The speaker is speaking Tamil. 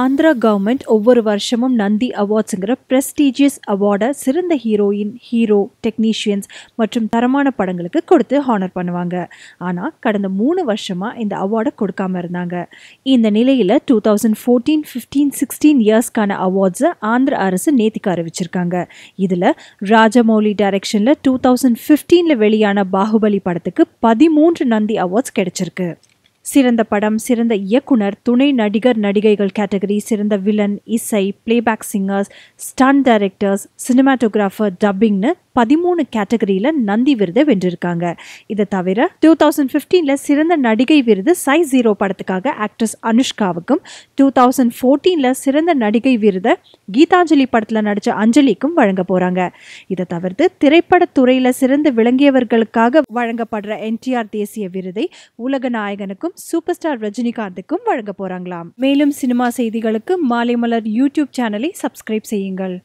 ஆந்திரா கவர்மெண்ட் ஒவ்வொரு வருஷமும் நந்தி அவார்ட்ஸுங்கிற ப்ரெஸ்டீஜியஸ் அவார்டை சிறந்த ஹீரோயின் ஹீரோ டெக்னீஷியன்ஸ் மற்றும் தரமான படங்களுக்கு கொடுத்து ஹானர் பண்ணுவாங்க ஆனால் கடந்த மூணு வருஷமாக இந்த அவார்டை கொடுக்காமல் இருந்தாங்க இந்த நிலையில் two thousand fourteen fifteen sixteen இயர்ஸ்க்கான அவார்ட்ஸை ஆந்திர அரசு நேத்திக்க அறிவிச்சிருக்காங்க இதில் ராஜமௌலி டைரக்ஷனில் டூ தௌசண்ட் ஃபிஃப்டீனில் வெளியான பாகுபலி படத்துக்கு பதிமூன்று நந்தி அவார்ட்ஸ் கிடைச்சிருக்கு சிறந்த படம் சிறந்த இயக்குனர் துணை நடிகர் நடிகைகள் கேட்டகரி சிறந்த வில்லன் இசை playback singers stunt directors cinematographer டப்பிங்னு பதிமூணு கேட்டகரியில் நந்தி விருதை வென்றிருக்காங்க இதை தவிர டூ தௌசண்ட் ஃபிஃப்டீனில் சிறந்த நடிகை விருது சை ஜீரோ படத்துக்காக ஆக்ட்ரஸ் அனுஷ்காவுக்கும் டூ தௌசண்ட் ஃபோர்டீனில் சிறந்த நடிகை விருதை கீதாஞ்சலி படத்தில் நடித்த அஞ்சலிக்கும் வழங்க போகிறாங்க இதை தவிர்த்து திரைப்படத்துறையில் சிறந்து விளங்கியவர்களுக்காக வழங்கப்படுற என்டிஆர் தேசிய விருதை உலக நாயகனுக்கும் சூப்பர் ஸ்டார் ரஜினிகாந்துக்கும் வழங்க போகிறாங்களாம் மேலும் சினிமா செய்திகளுக்கு மாலை மலர் யூடியூப் சேனலை சப்ஸ்கிரைப் செய்யுங்கள்